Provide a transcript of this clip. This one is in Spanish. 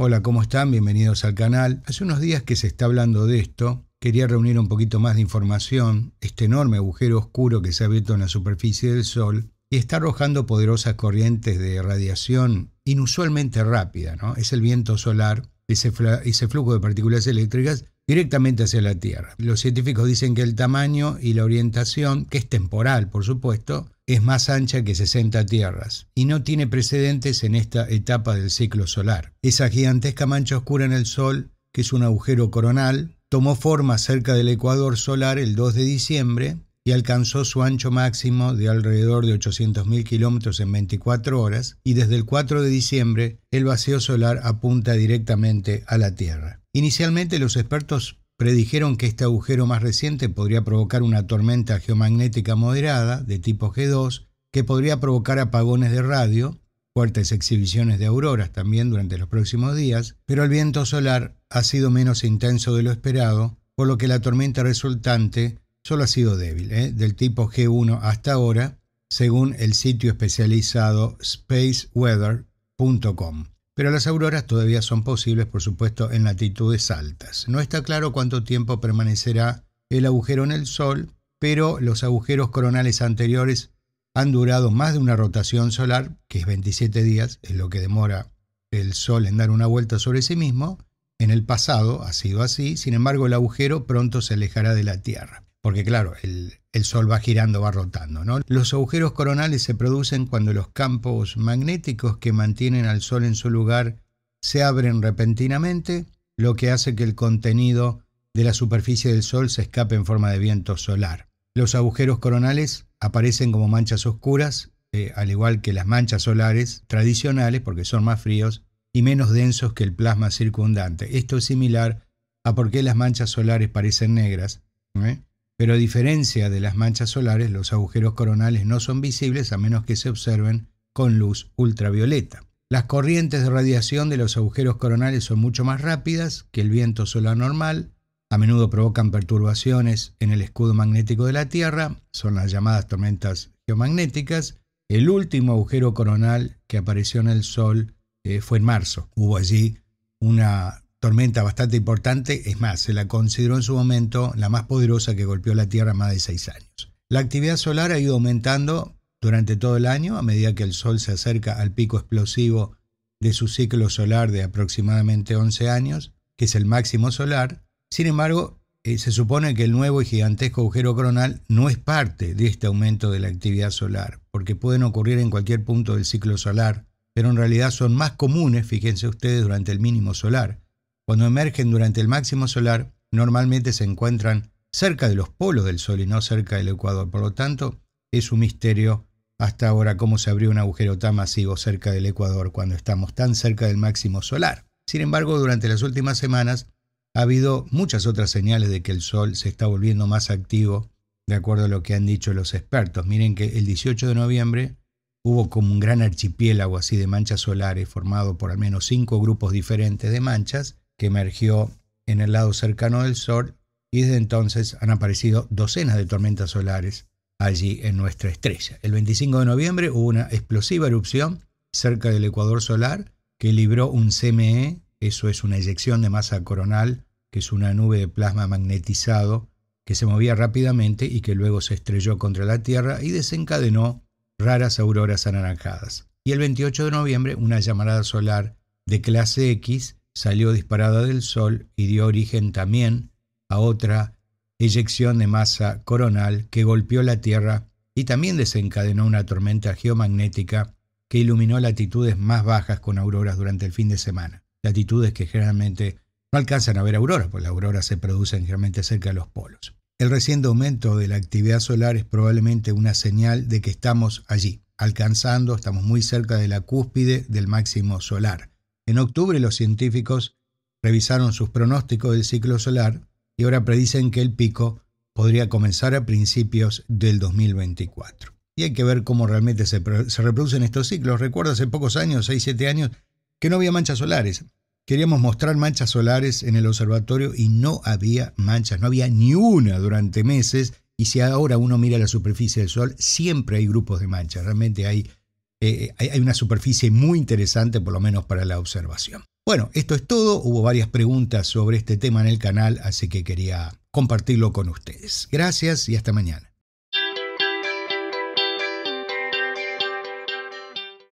Hola, ¿cómo están? Bienvenidos al canal. Hace unos días que se está hablando de esto. Quería reunir un poquito más de información, este enorme agujero oscuro que se ha abierto en la superficie del Sol y está arrojando poderosas corrientes de radiación inusualmente rápida, ¿no? Es el viento solar, ese, ese flujo de partículas eléctricas directamente hacia la Tierra. Los científicos dicen que el tamaño y la orientación, que es temporal por supuesto, es más ancha que 60 tierras y no tiene precedentes en esta etapa del ciclo solar. Esa gigantesca mancha oscura en el Sol, que es un agujero coronal, tomó forma cerca del ecuador solar el 2 de diciembre y alcanzó su ancho máximo de alrededor de 800.000 kilómetros en 24 horas, y desde el 4 de diciembre el vacío solar apunta directamente a la Tierra. Inicialmente los expertos predijeron que este agujero más reciente podría provocar una tormenta geomagnética moderada de tipo G2 que podría provocar apagones de radio, fuertes exhibiciones de auroras también durante los próximos días, pero el viento solar ha sido menos intenso de lo esperado, por lo que la tormenta resultante solo ha sido débil, ¿eh? del tipo G1 hasta ahora, según el sitio especializado spaceweather.com. Pero las auroras todavía son posibles, por supuesto, en latitudes altas. No está claro cuánto tiempo permanecerá el agujero en el Sol, pero los agujeros coronales anteriores han durado más de una rotación solar, que es 27 días, es lo que demora el Sol en dar una vuelta sobre sí mismo. En el pasado ha sido así, sin embargo el agujero pronto se alejará de la Tierra, porque claro, el el Sol va girando, va rotando. ¿no? Los agujeros coronales se producen cuando los campos magnéticos que mantienen al Sol en su lugar se abren repentinamente, lo que hace que el contenido de la superficie del Sol se escape en forma de viento solar. Los agujeros coronales aparecen como manchas oscuras, eh, al igual que las manchas solares tradicionales, porque son más fríos y menos densos que el plasma circundante. Esto es similar a por qué las manchas solares parecen negras. ¿eh? Pero a diferencia de las manchas solares, los agujeros coronales no son visibles a menos que se observen con luz ultravioleta. Las corrientes de radiación de los agujeros coronales son mucho más rápidas que el viento solar normal, a menudo provocan perturbaciones en el escudo magnético de la Tierra, son las llamadas tormentas geomagnéticas. El último agujero coronal que apareció en el Sol eh, fue en marzo. Hubo allí una tormenta bastante importante, es más, se la consideró en su momento la más poderosa que golpeó la Tierra más de seis años. La actividad solar ha ido aumentando durante todo el año a medida que el Sol se acerca al pico explosivo de su ciclo solar de aproximadamente 11 años, que es el máximo solar. Sin embargo, eh, se supone que el nuevo y gigantesco agujero coronal no es parte de este aumento de la actividad solar, porque pueden ocurrir en cualquier punto del ciclo solar, pero en realidad son más comunes, fíjense ustedes, durante el mínimo solar cuando emergen durante el máximo solar, normalmente se encuentran cerca de los polos del Sol y no cerca del Ecuador. Por lo tanto, es un misterio hasta ahora cómo se abrió un agujero tan masivo cerca del Ecuador cuando estamos tan cerca del máximo solar. Sin embargo, durante las últimas semanas ha habido muchas otras señales de que el Sol se está volviendo más activo, de acuerdo a lo que han dicho los expertos. Miren que el 18 de noviembre hubo como un gran archipiélago así de manchas solares formado por al menos cinco grupos diferentes de manchas que emergió en el lado cercano del Sol y desde entonces han aparecido docenas de tormentas solares allí en nuestra estrella. El 25 de noviembre hubo una explosiva erupción cerca del ecuador solar que libró un CME, eso es una eyección de masa coronal, que es una nube de plasma magnetizado que se movía rápidamente y que luego se estrelló contra la Tierra y desencadenó raras auroras anaranjadas. Y el 28 de noviembre una llamarada solar de clase X salió disparada del Sol y dio origen también a otra eyección de masa coronal que golpeó la Tierra y también desencadenó una tormenta geomagnética que iluminó latitudes más bajas con auroras durante el fin de semana. Latitudes que generalmente no alcanzan a ver auroras, porque las auroras se producen generalmente cerca de los polos. El reciente aumento de la actividad solar es probablemente una señal de que estamos allí, alcanzando, estamos muy cerca de la cúspide del máximo solar. En octubre los científicos revisaron sus pronósticos del ciclo solar y ahora predicen que el pico podría comenzar a principios del 2024. Y hay que ver cómo realmente se, reproducen estos ciclos. Recuerdo hace pocos años, 6-7 años, que no había manchas solares. Queríamos mostrar manchas solares en el observatorio y no había manchas, no había ni una durante meses. Y si ahora uno mira la superficie del Sol, siempre hay grupos de manchas. Realmente hay eh, hay una superficie muy interesante, por lo menos para la observación. Bueno, esto es todo. Hubo varias preguntas sobre este tema en el canal, así que quería compartirlo con ustedes. Gracias y hasta mañana.